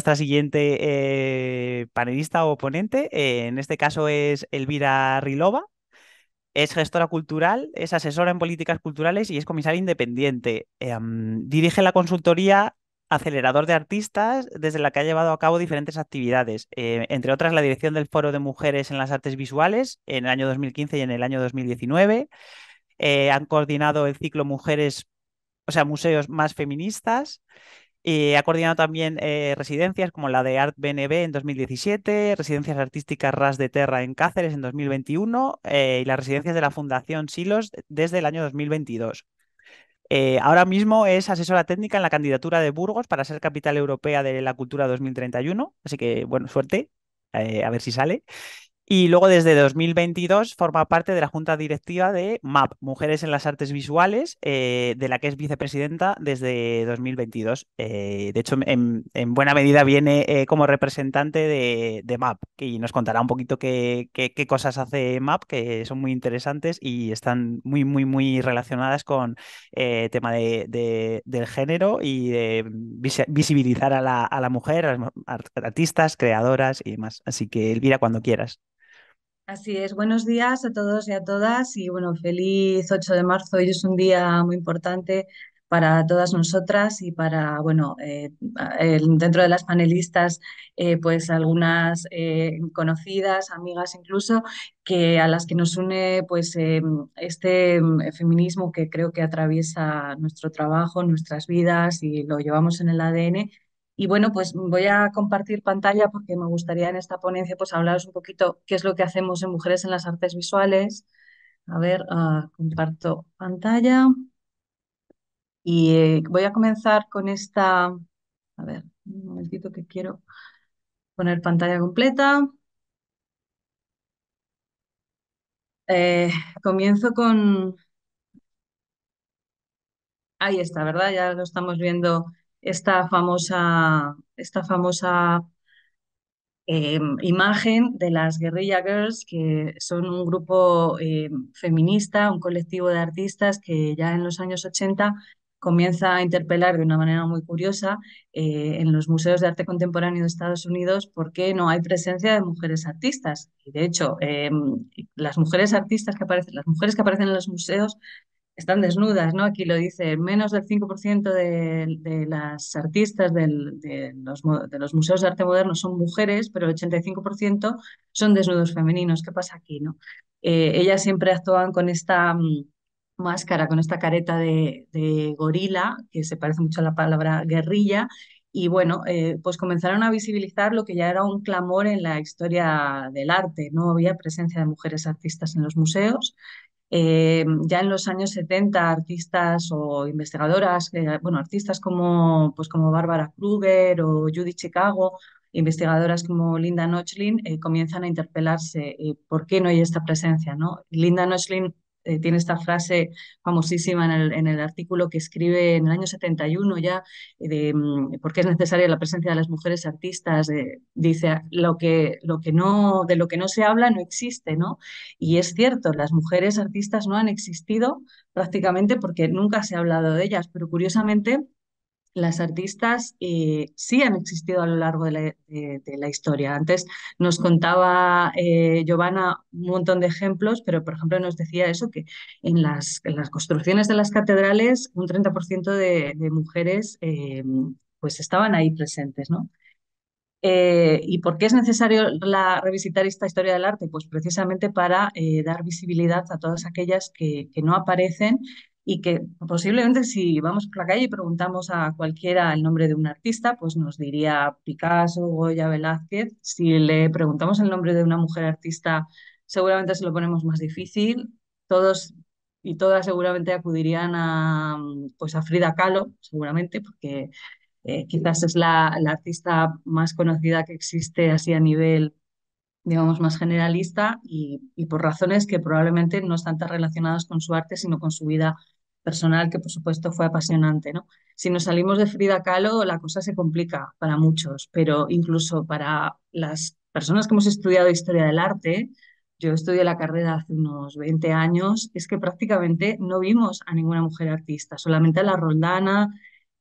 Nuestra siguiente eh, panelista o ponente, eh, en este caso es Elvira Rilova, es gestora cultural, es asesora en políticas culturales y es comisaria independiente. Em, dirige la consultoría acelerador de artistas, desde la que ha llevado a cabo diferentes actividades, eh, entre otras la dirección del Foro de Mujeres en las Artes Visuales en el año 2015 y en el año 2019. han coordinado el ciclo Mujeres, o sea, Museos Más Feministas eh, ha coordinado también eh, residencias como la de Art BNB en 2017, residencias artísticas Ras de Terra en Cáceres en 2021 eh, y las residencias de la Fundación Silos desde el año 2022. ahora mismo es asesora técnica en la candidatura de Burgos para ser capital europea de la cultura 2031, así que bueno, suerte, a ver si sale. Y luego desde 2022 forma parte de la junta directiva de MAP, Mujeres en las Artes Visuales, eh, de la que es vicepresidenta desde 2022. Eh, de hecho, en, buena medida viene eh, como representante de, MAP y nos contará un poquito qué, cosas hace MAP, que son muy interesantes y están muy, muy, muy relacionadas con el tema del género y de visibilizar a la, a la mujer, a artistas, creadoras y demás. Así que, Elvira, cuando quieras. Así es, buenos días a todos y a todas y bueno, feliz 8 de marzo. Hoy es un día muy importante para todas nosotras y para, bueno, eh, dentro de las panelistas, eh, pues algunas eh, conocidas, amigas incluso, que a las que nos une pues em, este em, feminismo que creo que atraviesa nuestro trabajo, nuestras vidas y lo llevamos en el ADN y bueno, pues voy a compartir pantalla porque me gustaría en esta ponencia pues hablaros un poquito qué es lo que hacemos en Mujeres en las Artes Visuales. A ver, ah, comparto pantalla. Y eh, voy a comenzar con esta... A ver, un momentito que quiero poner pantalla completa. Eh, comienzo con... Ahí está, ¿verdad? Ya lo estamos viendo esta famosa, esta famosa em, imagen de las Guerrilla Girls, que son un grupo em, feminista, un colectivo de artistas que ya en los años 80 comienza a interpelar de una manera muy curiosa eh, en los museos de arte contemporáneo de Estados Unidos por qué no hay presencia de mujeres artistas. Y de hecho, em, las mujeres artistas que aparecen, las mujeres que aparecen en los museos están desnudas, ¿no? Aquí lo dice, menos del 5% de, las artistas de, los, museos de arte moderno son mujeres, pero el 85% son desnudos femeninos. ¿Qué pasa aquí, no? Eh, ellas siempre actúan con esta mm, máscara, con esta careta de, gorila, que se parece mucho a la palabra guerrilla, y bueno, eh, pues comenzaron a visibilizar lo que ya era un clamor en la historia del arte. No había presencia de mujeres artistas en los museos eh, ya en los años 70, artistas o investigadoras, eh, bueno, artistas como, pues como Bárbara Kruger o Judy Chicago, investigadoras como Linda Nochlin, eh, comienzan a interpelarse por qué no hay esta presencia. ¿no? Linda Nochlin eh, tiene esta frase famosísima en el, artículo que escribe en el año 71 ya, eh, de mm, por qué es necesaria la presencia de las mujeres artistas. Eh, dice, lo que, lo que no, de lo que no se habla no existe, ¿no? Y es cierto, las mujeres artistas no han existido prácticamente porque nunca se ha hablado de ellas, pero curiosamente las artistas eh, sí han existido a lo largo de la, historia. Antes nos contaba eh, Giovanna un montón de ejemplos, pero por ejemplo nos decía eso, que en las, construcciones de las catedrales un 30% de, mujeres eh, pues estaban ahí presentes, ¿no? ¿Y por qué es necesario la, revisitar esta historia del arte? Pues precisamente para dar visibilidad a todas aquellas que no aparecen y que posiblemente si vamos por la calle y preguntamos a cualquiera el nombre de un artista, pues nos diría Picasso, Goya, Velázquez. Si le preguntamos el nombre de una mujer artista, seguramente se lo ponemos más difícil. Todos y todas seguramente acudirían a, pues a Frida Kahlo, seguramente, porque eh, quizás es la, la, artista más conocida que existe así a nivel digamos, más generalista y, por razones que probablemente no están tan relacionadas con su arte, sino con su vida personal, que por supuesto fue apasionante. ¿no? Si nos salimos de Frida Kahlo, la cosa se complica para muchos, pero incluso para las personas que hemos estudiado historia del arte, yo estudié la carrera hace unos 20 años, es que prácticamente no vimos a ninguna mujer artista, solamente a la Roldana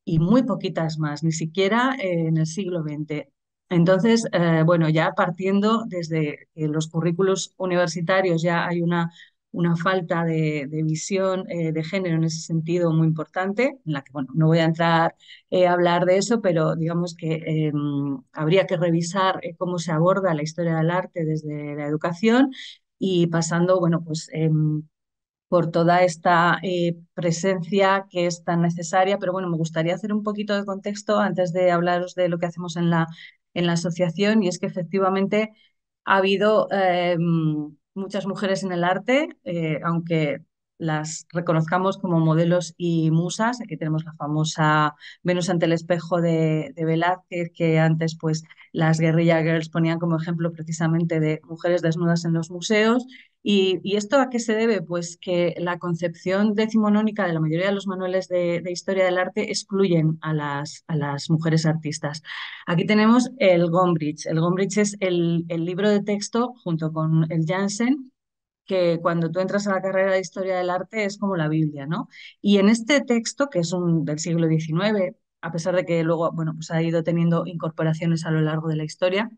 y muy poquitas más, ni siquiera eh, en el siglo XX. Entonces, eh, bueno, ya partiendo desde que los currículos universitarios ya hay una, una falta de, visión eh, de género en ese sentido muy importante, en la que, bueno, no voy a entrar eh, a hablar de eso, pero digamos que habría que revisar cómo se aborda la historia del arte desde la educación y pasando, bueno, pues em, por toda esta presencia que es tan necesaria. Pero bueno, me gustaría hacer un poquito de contexto antes de hablaros de lo que hacemos en la, en la asociación y es que efectivamente ha habido eh, muchas mujeres en el arte, eh, aunque las reconozcamos como modelos y musas. Aquí tenemos la famosa Venus ante el espejo de, de, Velázquez, que antes pues las guerrilla girls ponían como ejemplo precisamente de mujeres desnudas en los museos ¿Y, esto a qué se debe? Pues que la concepción decimonónica de la mayoría de los manuales de, historia del arte excluyen a las, a las, mujeres artistas. Aquí tenemos el Gombrich. El Gombrich es el, libro de texto junto con el Jansen que cuando tú entras a la carrera de historia del arte es como la Biblia, ¿no? Y en este texto, que es un, del siglo XIX, a pesar de que luego, bueno, pues ha ido teniendo incorporaciones a lo largo de la historia,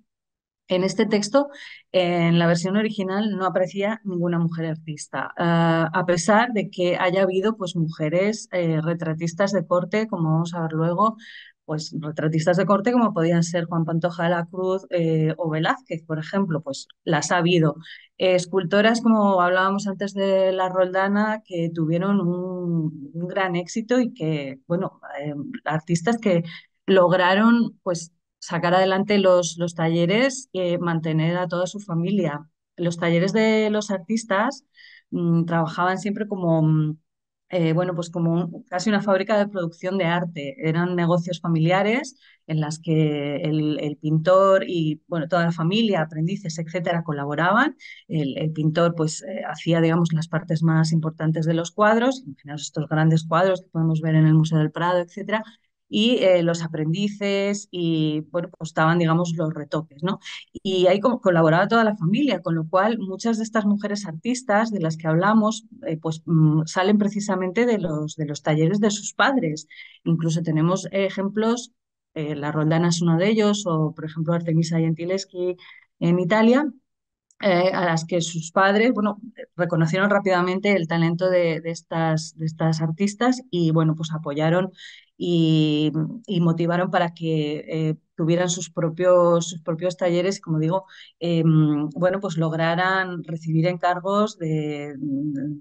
en este texto, en la versión original, no aparecía ninguna mujer artista, ah, a pesar de que haya habido pues, mujeres eh, retratistas de corte, como vamos a ver luego, pues retratistas de corte como podían ser Juan Pantoja de la Cruz eh, o Velázquez, por ejemplo, pues las ha habido. escultoras, como hablábamos antes de la Roldana, que tuvieron un, un gran éxito y que, bueno, eh, artistas que lograron pues sacar adelante los, talleres y eh, mantener a toda su familia. Los talleres de los artistas mm, trabajaban siempre como, mm, eh, bueno, pues como casi una fábrica de producción de arte. Eran negocios familiares en las que el, pintor y, bueno, toda la familia, aprendices, etcétera, colaboraban. El, pintor, pues, eh, hacía, digamos, las partes más importantes de los cuadros. Imaginaos estos grandes cuadros que podemos ver en el Museo del Prado, etcétera y eh, los aprendices y, bueno, pues estaban, digamos, los retoques, ¿no? Y ahí colaboraba toda la familia, con lo cual muchas de estas mujeres artistas de las que hablamos, eh, pues mm, salen precisamente de los, de los talleres de sus padres. Incluso tenemos ejemplos, eh, la Roldana es uno de ellos, o por ejemplo Artemisa Gentileschi en Italia, a las que sus padres, bueno, reconocieron rápidamente el talento de, estas, de estas artistas y, bueno, pues apoyaron y, motivaron para que eh, tuvieran sus propios, sus propios talleres, como digo, eh, bueno, pues lograran recibir encargos de,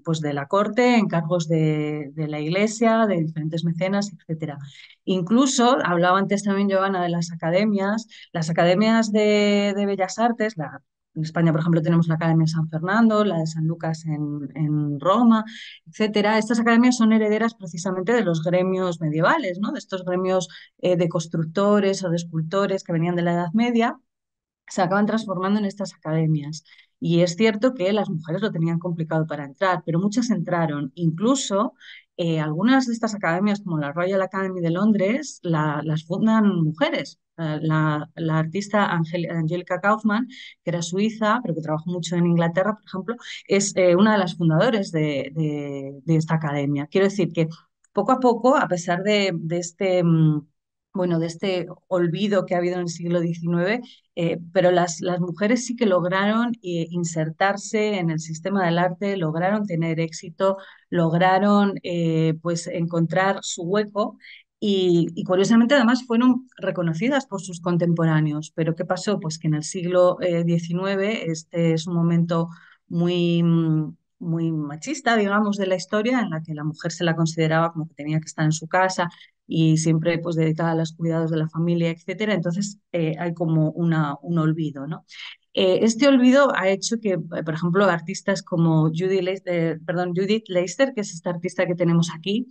pues de la corte, encargos de, de la iglesia, de diferentes mecenas, etc. Incluso, hablaba antes también Giovanna de las academias, las academias de, de Bellas Artes, la en España, por ejemplo, tenemos la Academia de San Fernando, la de San Lucas en, Roma, etcétera. Estas academias son herederas precisamente de los gremios medievales, ¿no? de estos gremios eh, de constructores o de escultores que venían de la Edad Media, se acaban transformando en estas academias. Y es cierto que las mujeres lo tenían complicado para entrar, pero muchas entraron. Incluso eh, algunas de estas academias, como la Royal Academy de Londres, las fundan mujeres. Eh, la, artista Angélica Kaufman, que era suiza, pero que trabajó mucho en Inglaterra, por ejemplo, es eh, una de las fundadoras de, esta academia. Quiero decir que poco a poco, a pesar de, este... Mm, bueno, de este olvido que ha habido en el siglo XIX, eh, pero las, las, mujeres sí que lograron eh, insertarse en el sistema del arte, lograron tener éxito, lograron eh, pues encontrar su hueco y, curiosamente además fueron reconocidas por sus contemporáneos. Pero ¿qué pasó? Pues que en el siglo XIX este es un momento muy mm, muy machista, digamos, de la historia, en la que la mujer se la consideraba como que tenía que estar en su casa, y siempre pues dedicada a los cuidados de la familia, etcétera. Entonces eh, hay como una, un olvido, ¿no? Eh, este olvido ha hecho que, eh, por ejemplo, artistas como Judy perdón, Judith Leister, que es esta artista que tenemos aquí,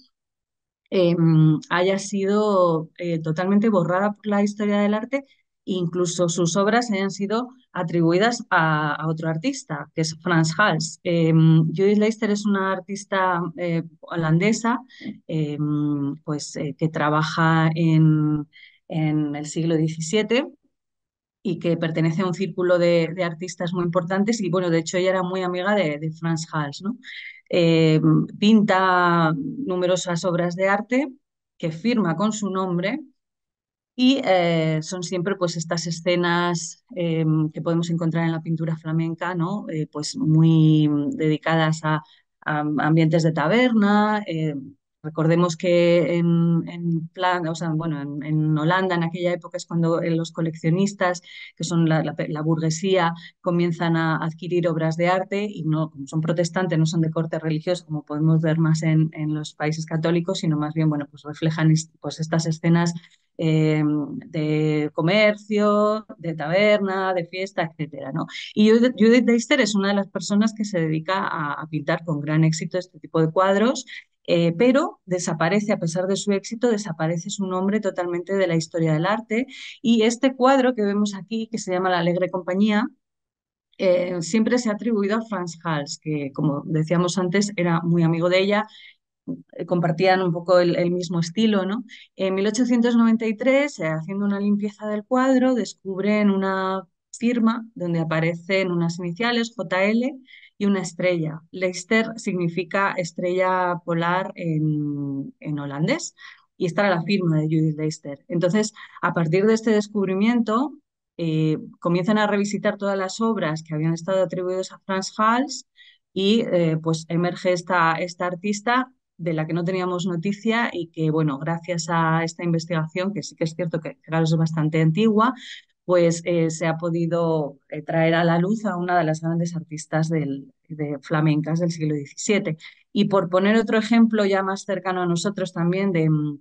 em, haya sido totalmente borrada por la historia del arte Incluso sus obras han sido atribuidas a, otro artista, que es Franz Hals. Em, Judith Leister es una artista eh, holandesa em, pues, eh, que trabaja en, el siglo XVII y que pertenece a un círculo de, artistas muy importantes y bueno, de hecho ella era muy amiga de, Franz Hals, ¿no? Em, pinta numerosas obras de arte que firma con su nombre y eh, son siempre pues estas escenas eh, que podemos encontrar en la pintura flamenca, ¿no? Eh, pues muy dedicadas a, ambientes de taberna. recordemos que en, o bueno, en, Holanda en aquella época es cuando los coleccionistas, que son la, burguesía, comienzan a adquirir obras de arte y no como son protestantes, no son de corte religioso, como podemos ver más en, en los países católicos, sino más bien, bueno, pues reflejan pues estas escenas eh, de comercio, de taberna, de fiesta, etc. ¿no? Y Judith Deister es una de las personas que se dedica a, pintar con gran éxito este tipo de cuadros eh, pero desaparece, a pesar de su éxito, desaparece su nombre totalmente de la historia del arte. Y este cuadro que vemos aquí, que se llama La Alegre Compañía, eh, siempre se ha atribuido a Franz Hals, que como decíamos antes era muy amigo de ella eh, compartían un poco el, mismo estilo. ¿no? En 1893, eh, haciendo una limpieza del cuadro, descubren una firma donde aparecen unas iniciales JL y una estrella. Leicester significa estrella polar en, holandés y esta era la firma de Judith Leister. Entonces, a partir de este descubrimiento, eh, comienzan a revisitar todas las obras que habían estado atribuidas a Franz Hals y pues emerge esta, esta artista de la que no teníamos noticia y que, bueno, gracias a esta investigación, que sí que es cierto que claro, es bastante antigua, pues eh, se ha podido eh, traer a la luz a una de las grandes artistas de flamencas del siglo XVII. Y por poner otro ejemplo ya más cercano a nosotros también mm,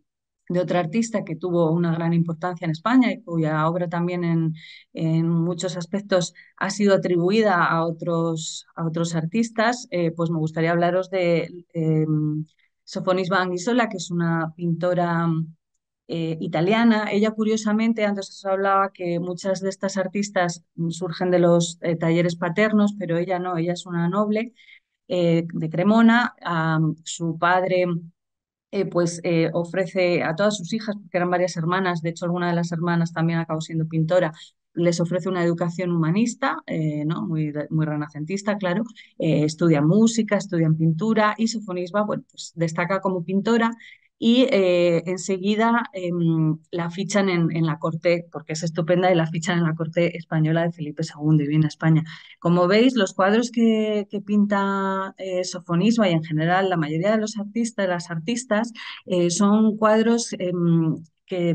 de, otra artista que tuvo una gran importancia en España y cuya obra también en, muchos aspectos ha sido atribuida a otros, a otros artistas, eh, pues me gustaría hablaros de Sofonis Van que es una pintora eh, italiana. Ella, curiosamente, antes os hablaba que muchas de estas artistas surgen de los eh, talleres paternos, pero ella no, ella es una noble eh, de Cremona. su padre pues, ofrece a todas sus hijas, porque eran varias hermanas, de hecho alguna de las hermanas también acabó siendo pintora, les ofrece una educación humanista, eh, ¿no? muy, muy renacentista, claro. Eh, estudian música, estudian pintura y Sofonisba bueno, pues destaca como pintora y eh, enseguida em, la fichan en, la corte, porque es estupenda, y la fichan en la corte española de Felipe II y viene a España. Como veis, los cuadros que, que pinta Sofonisba y en general la mayoría de los artistas, las artistas son cuadros em,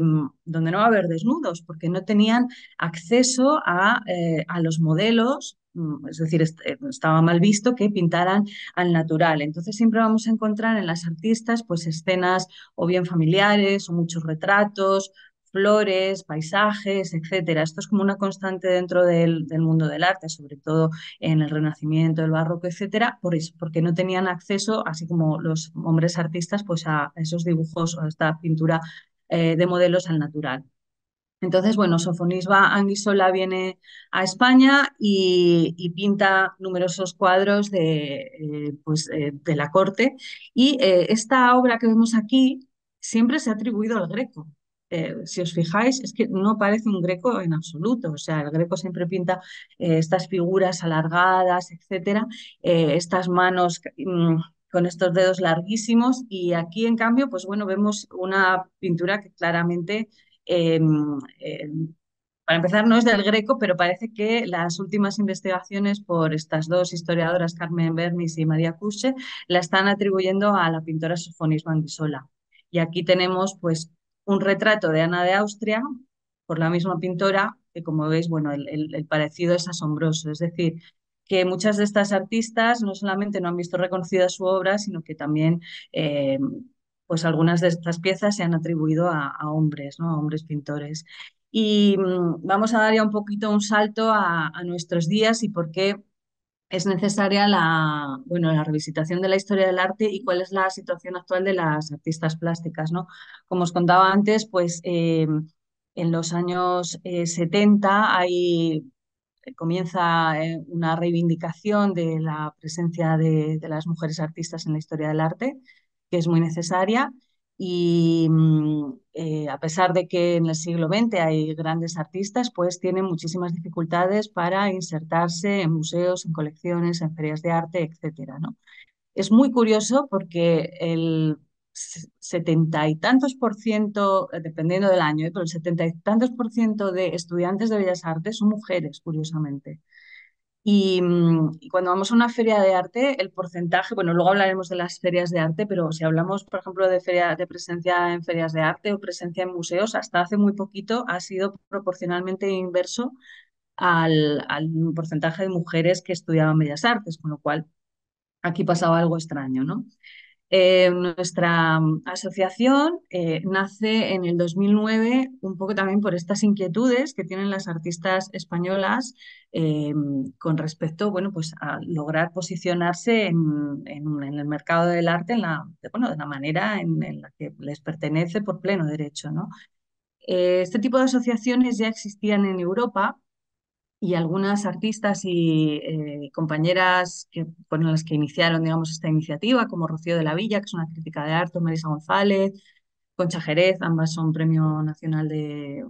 Mm, donde no va a haber desnudos, porque no tenían acceso a, eh, los modelos mm, es decir, eh, estaba mal visto que pintaran al natural. Entonces siempre vamos a encontrar en las artistas pues escenas o bien familiares o muchos retratos, flores, paisajes, etcétera. Esto es como una constante dentro del, mundo del arte, sobre todo en el Renacimiento, el Barroco, etcétera, por eso, porque no tenían acceso, así como los hombres artistas, pues a esos dibujos o a esta pintura eh, de modelos al natural. Entonces, bueno, Sofonisba Anguisola viene a España y, pinta numerosos cuadros de, eh, pues, eh, de la corte. Y esta obra que vemos aquí siempre se ha atribuido al greco. si os fijáis, es que no parece un greco en absoluto. O sea, el greco siempre pinta estas figuras alargadas, etcétera, estas manos. Mm, con estos dedos larguísimos y aquí en cambio, pues bueno, vemos una pintura que claramente, em, em, para empezar, no es del Greco, pero parece que las últimas investigaciones por estas dos historiadoras, Carmen Bernis y María Cuche, la están atribuyendo a la pintora Sofonisba Anguissola Y aquí tenemos pues un retrato de Ana de Austria por la misma pintora, que como veis, bueno, el, el parecido es asombroso, es decir, que muchas de estas artistas no solamente no han visto reconocida su obra, sino que también eh, pues algunas de estas piezas se han atribuido a, hombres, ¿no? a hombres pintores. Y mm, vamos a dar ya un poquito un salto a, nuestros días y por qué es necesaria la, bueno, la revisitación de la historia del arte y cuál es la situación actual de las artistas plásticas. ¿no? Como os contaba antes, pues eh, en los años 70 eh, hay comienza eh, una reivindicación de la presencia de, las mujeres artistas en la historia del arte, que es muy necesaria. Y mm, eh, a pesar de que en el siglo XX hay grandes artistas, pues tienen muchísimas dificultades para insertarse en museos, en colecciones, en ferias de arte, etc. ¿no? Es muy curioso porque el setenta y tantos por ciento, eh, dependiendo del año, ¿eh? pero el setenta y tantos por ciento de estudiantes de Bellas Artes son mujeres, curiosamente. Mm, y, cuando vamos a una feria de arte, el porcentaje, bueno, luego hablaremos de las ferias de arte, pero si hablamos, por ejemplo, de, feria, de presencia en ferias de arte o presencia en museos, hasta hace muy poquito ha sido proporcionalmente inverso al, al porcentaje de mujeres que estudiaban bellas artes, con lo cual aquí pasaba algo extraño, ¿no? Eh, nuestra mm, asociación eh, nace en el 2009 un poco también por estas inquietudes que tienen las artistas españolas eh, con respecto bueno, pues a lograr posicionarse en, el mercado del arte la, de, la manera en, la que les pertenece por pleno derecho. ¿no? este tipo de asociaciones ya existían en Europa, y algunas artistas y eh, compañeras que, las que iniciaron, digamos, esta iniciativa, como Rocío de la Villa, que es una crítica de arte, Marisa González, Concha Jerez, ambas son premio nacional de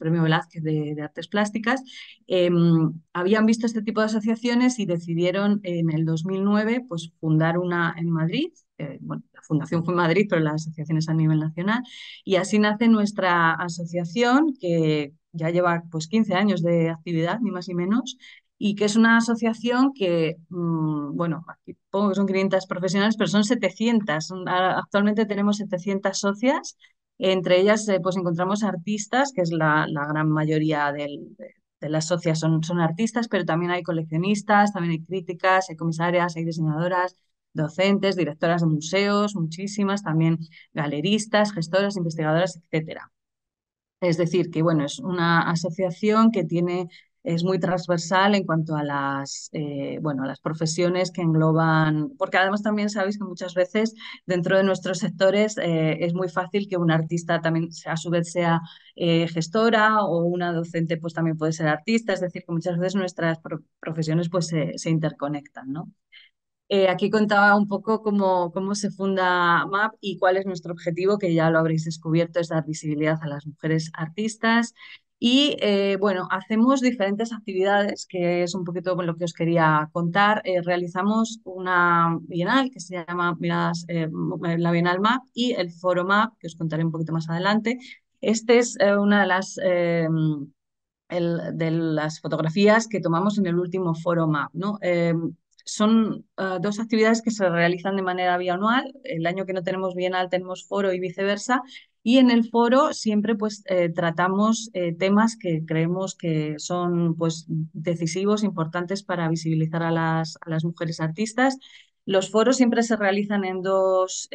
premio Velázquez de, artes plásticas, em, habían visto este tipo de asociaciones y decidieron en el 2009 pues, fundar una en Madrid eh, bueno, la fundación fue en Madrid, pero las asociaciones a nivel nacional, y así nace nuestra asociación que ya lleva pues 15 años de actividad, ni más ni menos, y que es una asociación que, mm, bueno, aquí pongo que son 500 profesionales, pero son 700, actualmente tenemos 700 socias, entre ellas eh, pues encontramos artistas, que es la, gran mayoría de, las socias son artistas, pero también hay coleccionistas, también hay críticas, hay comisarias, hay diseñadoras, docentes, directoras de museos, muchísimas, también galeristas, gestoras, investigadoras, etc. Es decir, que bueno, es una asociación que tiene es muy transversal en cuanto a las, eh, bueno, a las profesiones que engloban, porque además también sabéis que muchas veces dentro de nuestros sectores eh, es muy fácil que un artista también a su vez sea eh, gestora o una docente pues también puede ser artista, es decir, que muchas veces nuestras profesiones pues se, se interconectan, ¿no? Eh, aquí contaba un poco cómo, cómo se funda MAP y cuál es nuestro objetivo, que ya lo habréis descubierto, es dar visibilidad a las mujeres artistas. Y eh, bueno, hacemos diferentes actividades, que es un poquito lo que os quería contar. Eh, realizamos una bienal que se llama Miradas, la Bienal MAP y el Foro MAP, que os contaré un poquito más adelante. Esta es una de las... de las fotografías que tomamos en el último foro MAP. ¿no? son eh, dos actividades que se realizan de manera bianual. El año que no tenemos bienal tenemos foro y viceversa. Y en el foro siempre pues, eh, tratamos eh, temas que creemos que son pues, decisivos, importantes para visibilizar a las, a las mujeres artistas. Los foros siempre se realizan en dos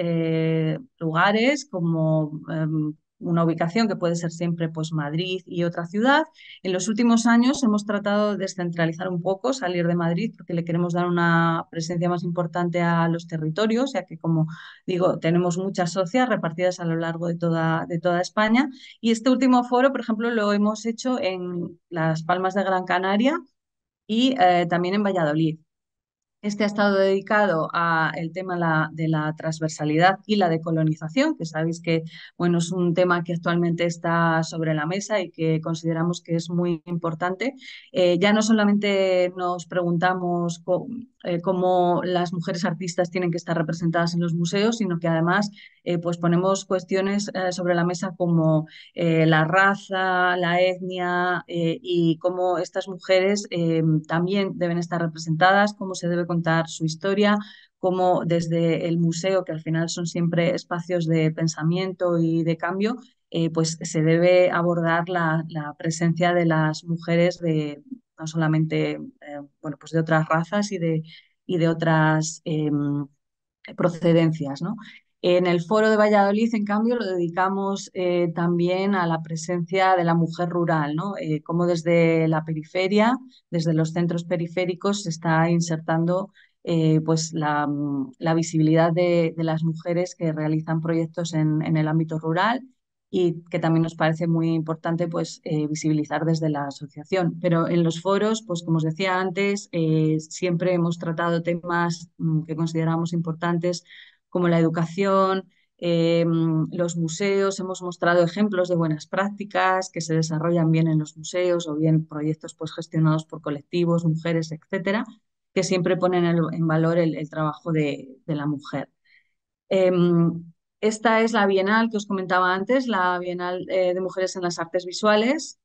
lugares, como em, una ubicación que puede ser siempre pues, Madrid y otra ciudad. En los últimos años hemos tratado de descentralizar un poco, salir de Madrid, porque le queremos dar una presencia más importante a los territorios, ya que, como digo, tenemos muchas socias repartidas a lo largo de toda, de toda España. Y este último foro, por ejemplo, lo hemos hecho en Las Palmas de Gran Canaria y eh, también en Valladolid. Este ha estado dedicado al tema la, de la transversalidad y la decolonización, que sabéis que bueno, es un tema que actualmente está sobre la mesa y que consideramos que es muy importante. Eh, ya no solamente nos preguntamos eh, cómo las mujeres artistas tienen que estar representadas en los museos, sino que además eh, pues ponemos cuestiones eh, sobre la mesa como la raza, la etnia y cómo estas mujeres em, también deben estar representadas, cómo se debe contar su historia, cómo desde el museo, que al final son siempre espacios de pensamiento y de cambio, pues se debe abordar la, la presencia de las mujeres de, no solamente eh, bueno, pues de otras razas y de, y de otras em, procedencias. ¿no? En el foro de Valladolid, en cambio, lo dedicamos eh, también a la presencia de la mujer rural, ¿no? Eh, cómo desde la periferia, desde los centros periféricos, se está insertando pues la, visibilidad de, las mujeres que realizan proyectos en el ámbito rural y que también nos parece muy importante pues, eh, visibilizar desde la asociación. Pero en los foros, pues como os decía antes, eh, siempre hemos tratado temas mm, que consideramos importantes como la educación, eh, mm, los museos, hemos mostrado ejemplos de buenas prácticas que se desarrollan bien en los museos o bien proyectos pues, gestionados por colectivos, mujeres, etcétera, que siempre ponen en valor el, trabajo de, de la mujer. Em, esta es la Bienal que os comentaba antes, la Bienal eh, de Mujeres en las Artes Visuales.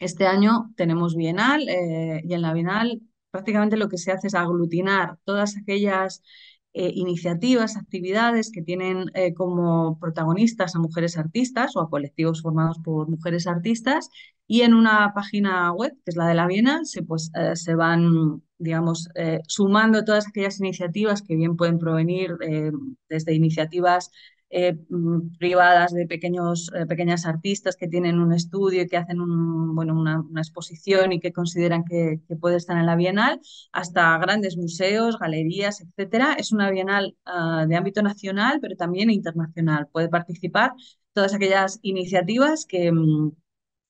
Este año tenemos Bienal eh, y en la Bienal prácticamente lo que se hace es aglutinar todas aquellas eh, iniciativas, actividades que tienen como protagonistas a mujeres artistas o a colectivos formados por mujeres artistas y en una página web, que es la de la Bienal, se, pues, se van digamos, sumando todas aquellas iniciativas que bien pueden provenir desde iniciativas eh, mm, privadas de pequeños, eh, pequeñas artistas que tienen un estudio y que hacen bueno, una, exposición y que consideran que, puede estar en la Bienal, hasta grandes museos, galerías, etcétera. Es una Bienal ah, de ámbito nacional, pero también internacional. Puede participar todas aquellas iniciativas mm,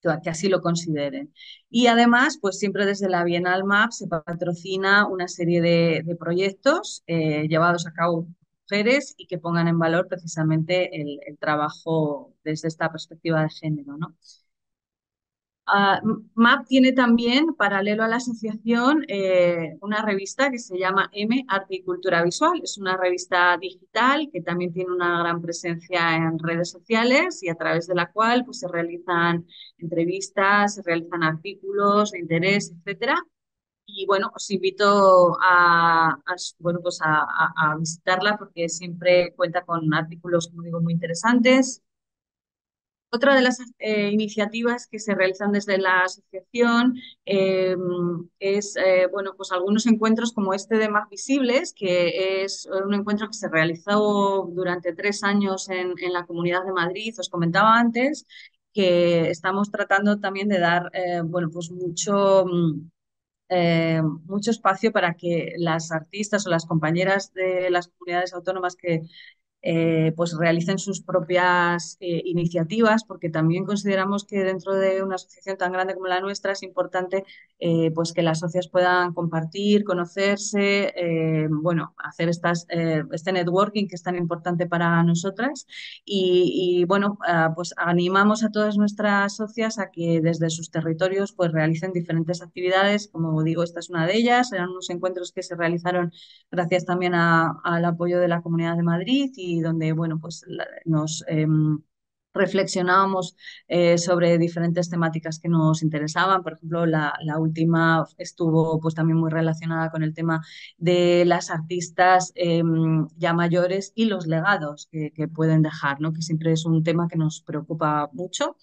que, que así lo consideren. Y además, pues siempre desde la Bienal MAP se patrocina una serie de, proyectos eh, llevados a cabo y que pongan en valor precisamente el, trabajo desde esta perspectiva de género. ¿no? Ah, MAP tiene también, paralelo a la asociación, eh, una revista que se llama M, Arte y Cultura Visual. Es una revista digital que también tiene una gran presencia en redes sociales y a través de la cual pues, se realizan entrevistas, se realizan artículos de interés, etcétera. Y bueno, os invito a, bueno, pues a, visitarla porque siempre cuenta con artículos, como digo, muy interesantes. Otra de las eh, iniciativas que se realizan desde la asociación em, es eh, bueno, pues algunos encuentros como este de Más Visibles, que es un encuentro que se realizó durante tres años en, en la Comunidad de Madrid, os comentaba antes, que estamos tratando también de dar eh, bueno, pues mucho mm, eh, mucho espacio para que las artistas o las compañeras de las comunidades autónomas que, eh, pues realicen sus propias eh, iniciativas, porque también consideramos que dentro de una asociación tan grande como la nuestra es importante eh, pues que las socias puedan compartir, conocerse, bueno, hacer estas, este networking que es tan importante para nosotras. Y, bueno, ah, pues animamos a todas nuestras socias a que desde sus territorios pues realicen diferentes actividades, como digo, esta es una de ellas, eran unos encuentros que se realizaron gracias también al apoyo de la Comunidad de Madrid y y donde, bueno, pues nos em, reflexionábamos eh, sobre diferentes temáticas que nos interesaban. Por ejemplo, la, última estuvo pues, también muy relacionada con el tema de las artistas em, ya mayores y los legados que, pueden dejar, ¿no? que siempre es un tema que nos preocupa mucho.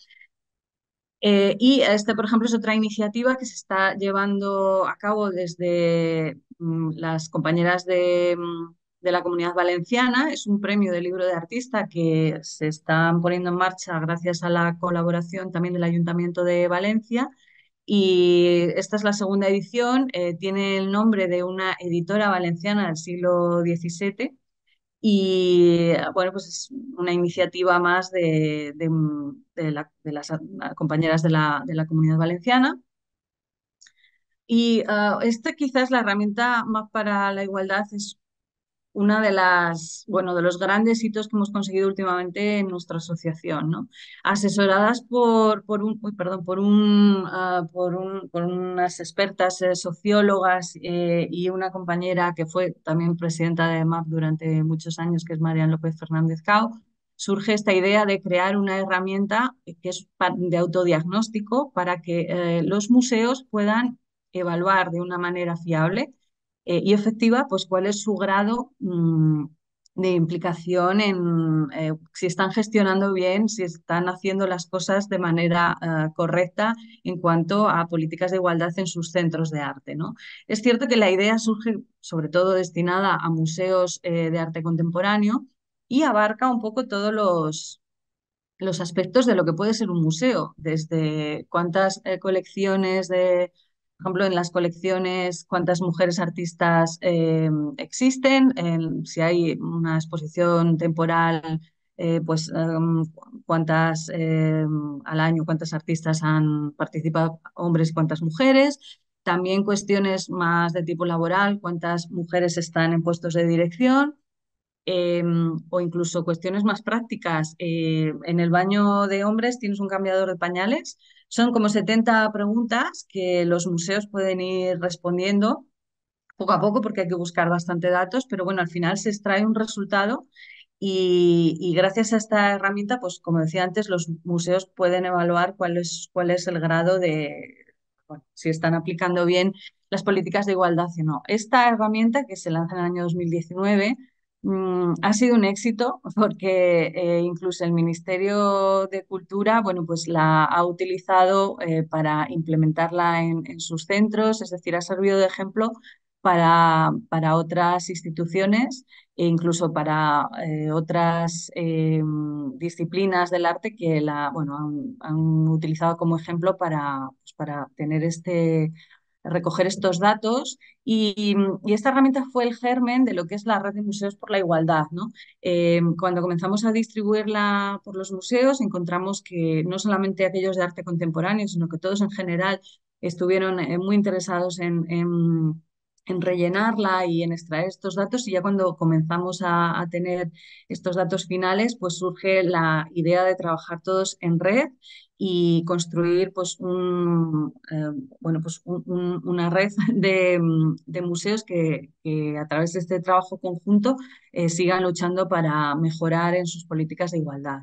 Eh, y esta, por ejemplo, es otra iniciativa que se está llevando a cabo desde mm, las compañeras de... Mm, de la Comunidad Valenciana. Es un premio de libro de artista que se está poniendo en marcha gracias a la colaboración también del Ayuntamiento de Valencia. Y esta es la segunda edición, eh, tiene el nombre de una editora valenciana del siglo XVII. Y bueno, pues es una iniciativa más de, las compañeras de la, de la comunidad valenciana. Y ah, esta quizás la herramienta más para la igualdad es una de las, bueno, de los grandes hitos que hemos conseguido últimamente en nuestra asociación, Asesoradas por, un, perdón, por ah, por unas expertas eh, sociólogas eh, y una compañera que fue también presidenta de MAP durante muchos años, que es Marian López Fernández Cao, surge esta idea de crear una herramienta que es de autodiagnóstico para que eh, los museos puedan evaluar de una manera fiable eh, y efectiva, pues cuál es su grado mm, de implicación en eh, si están gestionando bien, si están haciendo las cosas de manera eh, correcta en cuanto a políticas de igualdad en sus centros de arte. ¿no? Es cierto que la idea surge sobre todo destinada a museos de arte contemporáneo y abarca un poco todos los, los aspectos de lo que puede ser un museo, desde cuántas colecciones de ejemplo, en las colecciones, cuántas mujeres artistas eh, existen, si hay una exposición temporal, eh, pues eh, cuántas al año, cuántas artistas han participado, hombres, y cuántas mujeres. También cuestiones más de tipo laboral, cuántas mujeres están en puestos de dirección. Em, o incluso cuestiones más prácticas. en el baño de hombres tienes un cambiador de pañales son como 70 preguntas que los museos pueden ir respondiendo poco a poco porque hay que buscar bastante datos, pero bueno, al final se extrae un resultado y, gracias a esta herramienta, pues como decía antes, los museos pueden evaluar cuál es, cuál es el grado de, si están aplicando bien las políticas de igualdad o no. Esta herramienta que se lanza en el año 2019 Mm, ha sido un éxito porque eh, incluso el Ministerio de Cultura, bueno, pues la ha utilizado eh, para implementarla en, sus centros, es decir, ha servido de ejemplo para, para otras instituciones e incluso para eh, otras disciplinas del arte que la, bueno, han, utilizado como ejemplo para, pues, para tener este recoger estos datos y, esta herramienta fue el germen de lo que es la red de museos por la igualdad. Eh, cuando comenzamos a distribuirla por los museos encontramos que no solamente aquellos de arte contemporáneo, sino que todos en general estuvieron eh, muy interesados en, rellenarla y en extraer estos datos y ya cuando comenzamos a, tener estos datos finales, pues surge la idea de trabajar todos en red y construir pues, un, eh, bueno, pues una red de, museos que, a través de este trabajo conjunto eh, sigan luchando para mejorar en sus políticas de igualdad.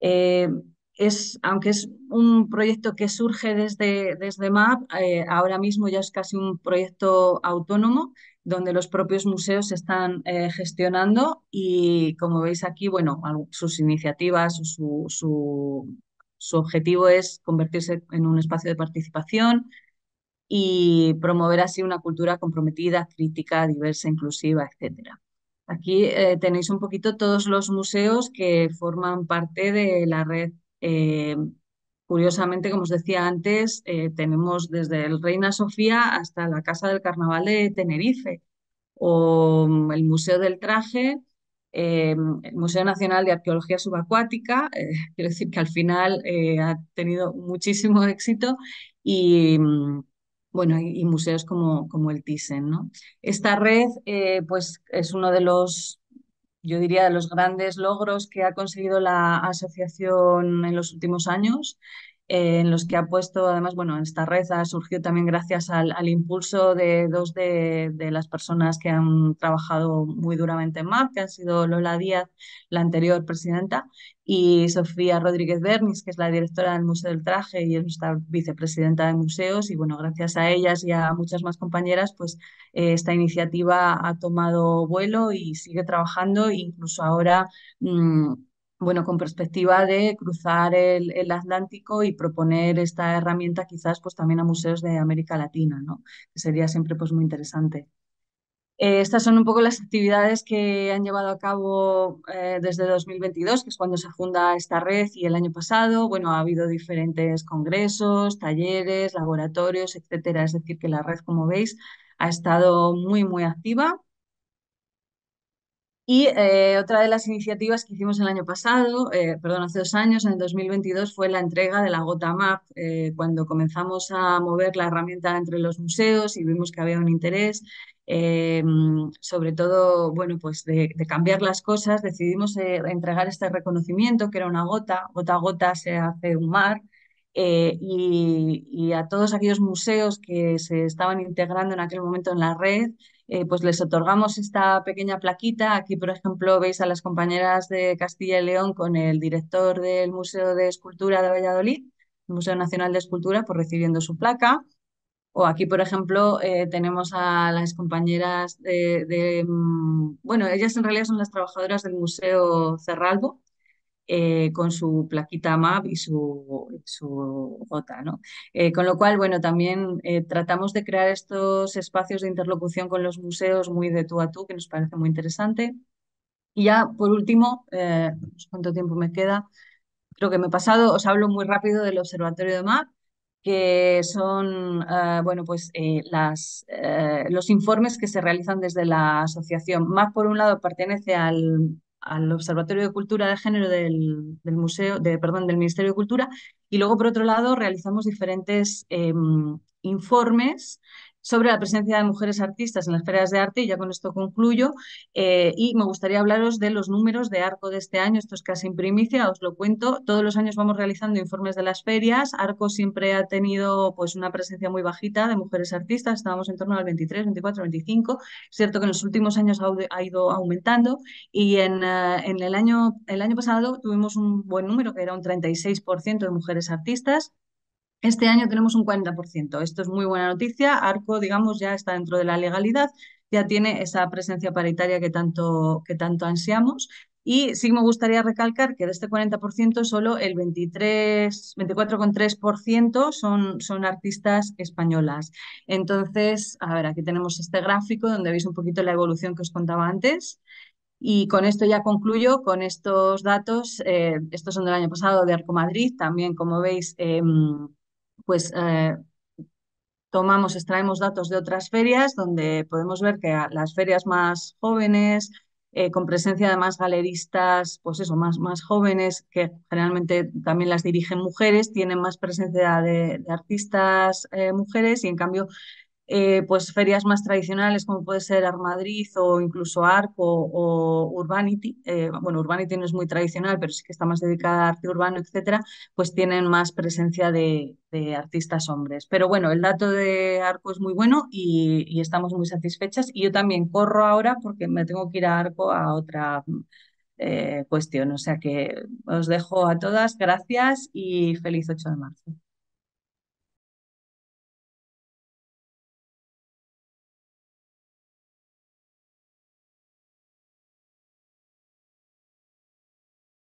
Eh, es, aunque es un proyecto que surge desde, desde MAP, ahora mismo ya es casi un proyecto autónomo donde los propios museos se están gestionando y como veis aquí, bueno, sus iniciativas, su, su, su objetivo es convertirse en un espacio de participación y promover así una cultura comprometida, crítica, diversa, inclusiva, etc. Aquí eh, tenéis un poquito todos los museos que forman parte de la red. Eh, curiosamente, como os decía antes, eh, tenemos desde el Reina Sofía hasta la Casa del Carnaval de Tenerife o mm, el Museo del Traje el em, Museo Nacional de Arqueología Subacuática, eh, quiero decir que al final eh, ha tenido muchísimo éxito y, mm, bueno, y, museos como, como el Thyssen. Esta red eh, pues es uno de los, yo diría, de los grandes logros que ha conseguido la asociación en los últimos años en los que ha puesto, además, bueno, esta red ha surgido también gracias al, impulso de dos de, de, las personas que han trabajado muy duramente en MAP, que han sido Lola Díaz, la anterior presidenta, y Sofía Rodríguez Bernis, que es la directora del Museo del Traje y es nuestra vicepresidenta de museos. Y bueno, gracias a ellas y a muchas más compañeras, pues eh, esta iniciativa ha tomado vuelo y sigue trabajando, incluso ahora. Mm, bueno, con perspectiva de cruzar el, Atlántico y proponer esta herramienta quizás pues también a museos de América Latina, ¿no? Que sería siempre pues muy interesante. Eh, estas son un poco las actividades que han llevado a cabo eh, desde 2022, que es cuando se funda esta red y el año pasado, bueno, ha habido diferentes congresos, talleres, laboratorios, etcétera. Es decir, que la red, como veis, ha estado muy, muy activa y eh, otra de las iniciativas que hicimos el año pasado, eh, perdón, hace dos años, en el 2022, fue la entrega de la Gota Map. Eh, cuando comenzamos a mover la herramienta entre los museos y vimos que había un interés, sobre todo, bueno, pues de, cambiar las cosas, decidimos entregar este reconocimiento, que era una gota, gota a gota se hace un mar, y, a todos aquellos museos que se estaban integrando en aquel momento en la red eh, pues les otorgamos esta pequeña plaquita. Aquí, por ejemplo, veis a las compañeras de Castilla y León con el director del Museo de Escultura de Valladolid, el Museo Nacional de Escultura, por pues recibiendo su placa. O aquí, por ejemplo, eh, tenemos a las compañeras de, mm, Bueno, ellas en realidad son las trabajadoras del Museo Cerralbo, eh, con su plaquita MAP y su, su gota. ¿no? Eh, con lo cual, bueno, también eh, tratamos de crear estos espacios de interlocución con los museos muy de tú a tú, que nos parece muy interesante. Y ya, por último, cuánto tiempo me queda, creo que me he pasado, os hablo muy rápido del Observatorio de MAP que son bueno, pues, las, los informes que se realizan desde la asociación. MAP, por un lado pertenece al al Observatorio de Cultura de Género del, Museo, de, perdón, del Ministerio de Cultura, y luego, por otro lado, realizamos diferentes em, informes sobre la presencia de mujeres artistas en las ferias de arte, y ya con esto concluyo. Eh, y me gustaría hablaros de los números de Arco de este año, esto es casi en primicia, os lo cuento. Todos los años vamos realizando informes de las ferias. Arco siempre ha tenido pues, una presencia muy bajita de mujeres artistas, estábamos en torno al 23, 24, 25. Es cierto que en los últimos años ha, ido aumentando y eh, en, el, año, el año pasado tuvimos un buen número, que era un 36% de mujeres artistas este año tenemos un 40%. Esto es muy buena noticia. Arco, digamos, ya está dentro de la legalidad, ya tiene esa presencia paritaria que tanto, que tanto ansiamos. Y sí me gustaría recalcar que de este 40%, solo el 24,3% son, son artistas españolas. Entonces, a ver, aquí tenemos este gráfico donde veis un poquito la evolución que os contaba antes. Y con esto ya concluyo, con estos datos, eh, estos son del año pasado de Arco Madrid, también como veis... Em, pues eh, tomamos, extraemos datos de otras ferias donde podemos ver que las ferias más jóvenes, eh, con presencia de más galeristas, pues eso, más, más jóvenes, que generalmente también las dirigen mujeres, tienen más presencia de, artistas eh, mujeres y en cambio eh, pues ferias más tradicionales como puede ser Armadrid o incluso Arco o, Urbanity, eh, bueno, Urbanity no es muy tradicional, pero sí que está más dedicada a arte urbano, etcétera, pues tienen más presencia de, artistas hombres. Pero bueno, el dato de Arco es muy bueno y, estamos muy satisfechas. Y yo también corro ahora porque me tengo que ir a Arco a otra eh, cuestión. O sea que os dejo a todas, gracias y feliz 8 de marzo.